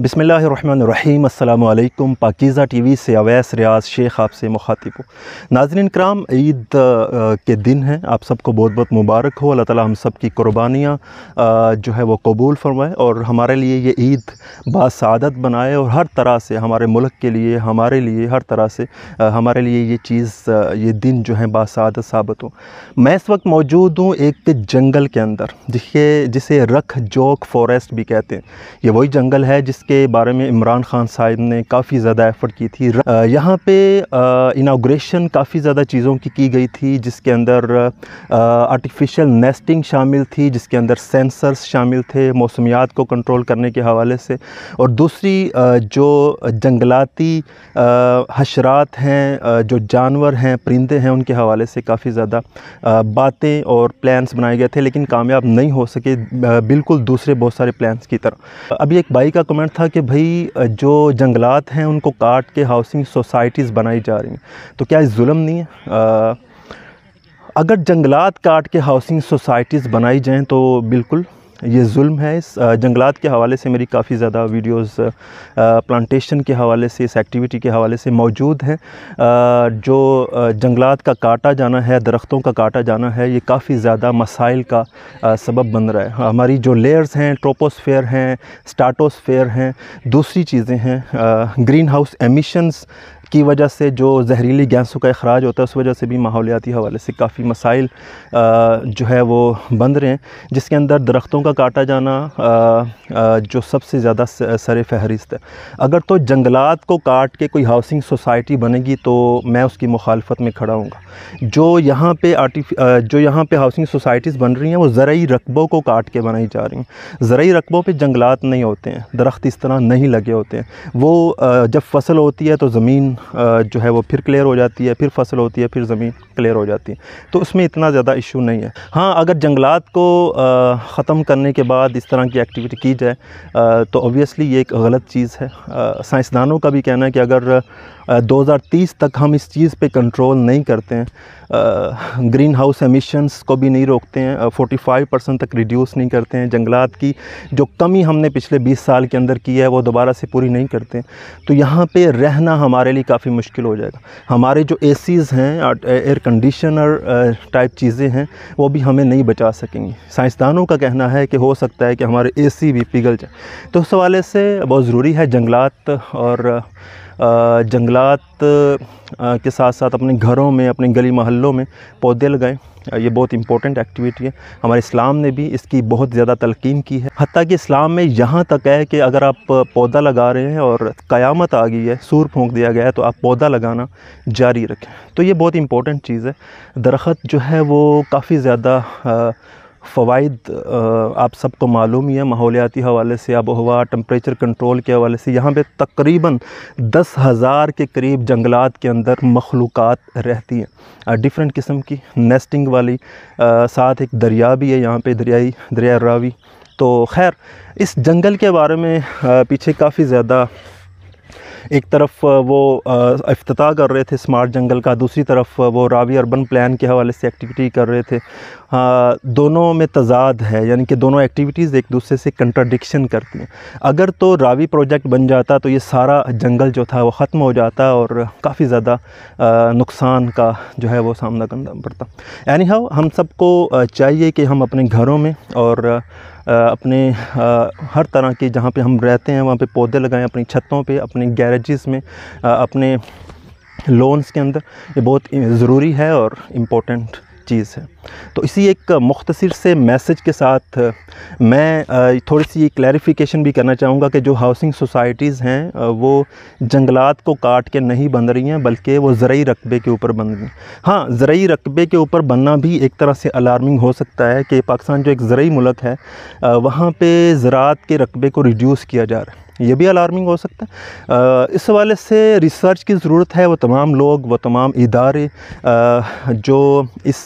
बसमिल्लाम अल्लाम पाकिज़ा T we से अवैस रियाज शेख आपसे मुखातिब हो नाजरन कराम ईद के दिन हैं आप सबको बहुत बहुत मुबारक हो अल्लाह ताली हम सब की क़ुरबानियाँ जो है वह कबूल फरमाए और हमारे लिए ये ईद बासादत बनाए और हर तरह से हमारे मुल्क के लिए हमारे लिए हर तरह से हमारे लिए ये चीज़ ये दिन जो है बासादत साबित हो मैं इस वक्त मौजूद हूँ एक जंगल के अंदर जिसे जिसे रख जोक फॉरेस्ट भी कहते हैं ये वही जंगल है जिस जिसके बारे में इमरान ख़ान साहब ने काफ़ी ज़्यादा एफ़र्ट की थी यहाँ पे इनाग्रेशन काफ़ी ज़्यादा चीज़ों की की गई थी जिसके अंदर आर्टिफिशियल नेस्टिंग शामिल थी जिसके अंदर सेंसर्स शामिल थे मौसमियात को कंट्रोल करने के हवाले से और दूसरी जो जंगलाती हशरात हैं जो जानवर हैं परिंदे हैं उनके हवाले से काफ़ी ज़्यादा बातें और प्लान्स बनाए गए थे लेकिन कामयाब नहीं हो सके बिल्कुल दूसरे बहुत सारे प्लान्स की तरह अभी एक बाई का कमेंट था कि भाई जो जंगलात हैं उनको काट के हाउसिंग सोसाइटीज़ बनाई जा रही हैं तो क्या ये जुल्म नहीं है आ, अगर जंगलात काट के हाउसिंग सोसाइटीज़ बनाई जाएँ तो बिल्कुल ये जुल्म है इस जंगलात के हवाले से मेरी काफ़ी ज़्यादा वीडियोस प्लांटेशन के हवाले से इस एक्टिविटी के हवाले से मौजूद हैं जो जंगलात का काटा जाना है दरख्तों का काटा जाना है ये काफ़ी ज़्यादा मसाइल का सबब बन रहा है हमारी जो लेयर्स हैं ट्रोपोस्फेयर हैं स्टाटोसफेयर हैं दूसरी चीज़ें हैं ग्रीन हाउस एमिशंस की वजह से जो जहरीली गैसों का अखराज होता है उस वजह से भी माहौलियाती हवाले से काफ़ी मसाइल जो है वो बन रहे हैं जिसके अंदर दरख्तों का काटा जाना जो सबसे ज़्यादा सर फहरिस्त है अगर तो जंगलात को काट के कोई हाउसिंग सोसाइटी बनेगी तो मैं उसकी मुखालफत में खड़ा हूँ जो यहाँ पे आर्टिफ जो यहाँ पे हाउसिंग सोसाइटीज़ बन रही हैं वो ज़रूरी रकबों को काट के बनाई जा रही हैं ज़रूरी रकबों पे जंगलात नहीं होते हैं दरख्त इस तरह नहीं लगे होते हैं वो जब फसल होती है तो ज़मीन जो है वो फिर क्लियर हो जाती है फिर फसल होती है फिर ज़मीन क्लियर हो जाती है तो उसमें इतना ज़्यादा इशू नहीं है हाँ अगर जंगलात को ख़त्म करने के बाद इस तरह की एक्टिविटी की जाए तो ओबियसली ये एक गलत चीज़ है साइंसदानों का भी कहना है कि अगर 2030 तक हम इस चीज़ पे कंट्रोल नहीं करते हैं ग्रीन हाउस एमिशंस को भी नहीं रोकते हैं 45 परसेंट तक रिड्यूस नहीं करते हैं जंगलात की जो कमी हमने पिछले 20 साल के अंदर की है वो दोबारा से पूरी नहीं करते तो यहाँ पे रहना हमारे लिए काफ़ी मुश्किल हो जाएगा हमारे जो ए हैं एयर कंडीशनर टाइप चीज़ें हैं वो भी हमें नहीं बचा सकेंगी साइंसदानों का कहना है कि हो सकता है कि हमारे ए भी पिघल जाए तो उस हवाले से बहुत ज़रूरी है जंगलात और जंगलात के साथ साथ अपने घरों में अपने गली महलों में पौधे लगाएँ ये बहुत इंपॉर्टेंट एक्टिविटी है हमारे इस्लाम ने भी इसकी बहुत ज़्यादा तलकीन की है हती कि इस्लाम में यहाँ तक है कि अगर आप पौधा लगा रहे हैं और क़यामत आ गई है सूर फूँक दिया गया है तो आप पौधा लगाना जारी रखें तो ये बहुत इंपॉर्टेंट चीज़ है दरख्त जो है वो काफ़ी ज़्यादा फ़वाद आप सबको तो मालूम ही है माहौलियाती हवाले से आबो हवा टम्परेचर कंट्रोल के हवाले से यहाँ पे तकरीबन दस हज़ार के करीब जंगलात के अंदर मखलूक रहती हैं डिफरेंट किस्म की नेस्टिंग वाली साथ एक दरिया भी है यहाँ पे दरियाई दरिया रावी तो खैर इस जंगल के बारे में पीछे काफ़ी ज़्यादा एक तरफ वो अफ्ताह कर रहे थे स्मार्ट जंगल का दूसरी तरफ वो रावी अर्बन प्लान के हवाले से एक्टिविटी कर रहे थे आ, दोनों में तजाद है यानी कि दोनों एक्टिविटीज़ एक दूसरे से कंट्राडिक्शन करती हैं अगर तो रावी प्रोजेक्ट बन जाता तो ये सारा जंगल जो था वो ख़त्म हो जाता और काफ़ी ज़्यादा नुकसान का जो है वो सामना करना पड़ता एनी हाउ हम सबको चाहिए कि हम अपने घरों में और अपने हर तरह के जहाँ पे हम रहते हैं वहाँ पे पौधे लगाएं अपनी छतों पे अपने गैरेजेस में अपने लोन्स के अंदर ये बहुत ज़रूरी है और इम्पोर्टेंट चीज़ है तो इसी एक मुख्तर से मैसेज के साथ मैं थोड़ी सी क्लैरिफिकेशन भी करना चाहूँगा कि जो हाउसिंग सोसाइटीज़ हैं वो जंगलात को काट के नहीं बन रही हैं बल्कि वो ज़रूरी रकबे के ऊपर बन रही हैं हाँ ज़रूरी रकबे के ऊपर बनना भी एक तरह से अलार्मिंग हो सकता है कि पाकिस्तान जो एक ज़रूरी मुल्क है वहाँ पर ज़रात के रकबे को रिड्यूस किया जा रहा है ये भी अलार्मिंग हो सकता है इस हवाले से रिसर्च की ज़रूरत है वो तमाम लोग वो तमाम इदारे जो इस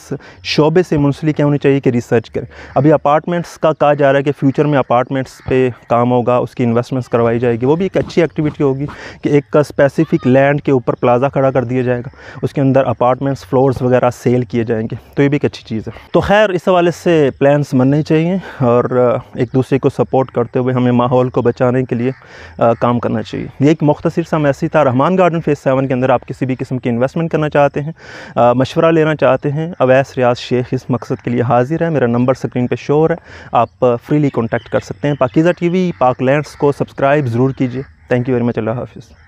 शोबे से मुंसलिक हैं उन्हें चाहिए कि रिसर्च करें अभी अपार्टमेंट्स का कहा जा रहा है कि फ्यूचर में अपार्टमेंट्स पे काम होगा उसकी इन्वेस्टमेंट्स करवाई जाएगी वो भी एक अच्छी एक्टिविटी होगी कि एक स्पेसिफिक लैंड के ऊपर प्लाजा खड़ा कर दिया जाएगा उसके अंदर अपार्टमेंट्स फ्लोर्स वगैरह सेल किए जाएंगे तो ये भी एक अच्छी चीज़ है तो खैर इस हवाले से प्लान्स बनने चाहिए और एक दूसरे को सपोर्ट करते हुए हमें माहौल को बचाने के लिए आ, काम करना चाहिए ये एक मुख्तर सा मैसेज था रहमान गार्डन फेज़ सेवन के अंदर आप किसी भी किस्म की इन्वेस्टमेंट करना चाहते हैं मशवरा लेना चाहते हैं अवैस रियाज शेख इस मकसद के लिए हाजिर है मेरा नंबर स्क्रीन पर शोर है आप फ्रीली कॉन्टैक्ट कर सकते हैं Pakeezah T V Pak lands को सब्सक्राइब ज़रूर कीजिए थैंक यू वेरी मच अल्लाह हाफिज़